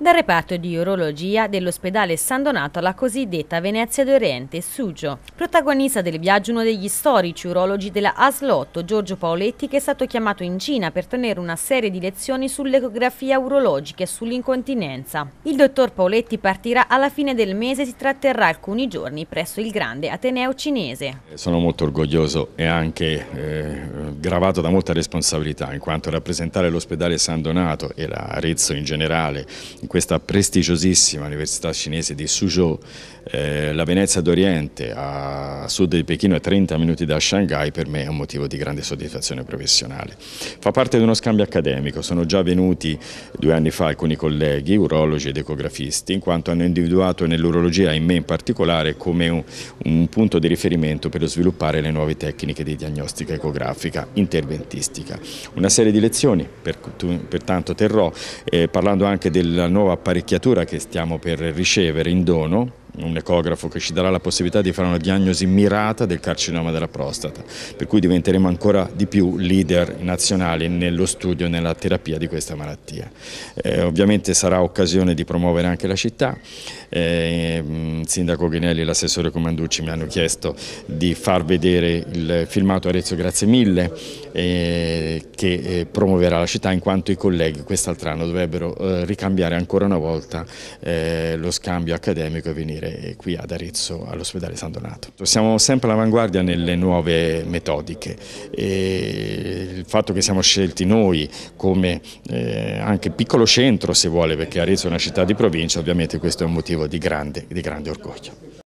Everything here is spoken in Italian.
dal reparto di urologia dell'ospedale San Donato alla cosiddetta Venezia d'Oriente, Sugio. Protagonista del viaggio uno degli storici urologi della Aslotto, Giorgio Paoletti, che è stato chiamato in Cina per tenere una serie di lezioni sull'ecografia urologica e sull'incontinenza. Il dottor Paoletti partirà alla fine del mese e si tratterrà alcuni giorni presso il grande Ateneo cinese. Eh, sono molto orgoglioso e anche eh, gravato da molta responsabilità, in quanto rappresentare l'ospedale San Donato e l'Arezzo in generale in questa prestigiosissima università cinese di Suzhou, eh, la Venezia d'Oriente a sud di Pechino a 30 minuti da Shanghai per me è un motivo di grande soddisfazione professionale. Fa parte di uno scambio accademico, sono già venuti due anni fa alcuni colleghi, urologi ed ecografisti, in quanto hanno individuato nell'urologia, in me in particolare, come un, un punto di riferimento per sviluppare le nuove tecniche di diagnostica ecografica interventistica. Una serie di lezioni, per, pertanto terrò, eh, parlando anche della nuova nuova apparecchiatura che stiamo per ricevere in dono un ecografo che ci darà la possibilità di fare una diagnosi mirata del carcinoma della prostata, per cui diventeremo ancora di più leader nazionali nello studio e nella terapia di questa malattia. Eh, ovviamente sarà occasione di promuovere anche la città, eh, il mm, sindaco Ghinelli e l'assessore Comanducci mi hanno chiesto di far vedere il filmato Arezzo Grazie Mille eh, che eh, promuoverà la città in quanto i colleghi quest'altro anno dovrebbero eh, ricambiare ancora una volta eh, lo scambio accademico e venire eh, qui ad Arezzo all'ospedale San Donato. Siamo sempre all'avanguardia nelle nuove metodiche e il fatto che siamo scelti noi come eh, anche piccolo centro se vuole perché Arezzo è una città di provincia ovviamente questo è un motivo di grande, di grande orgoglio.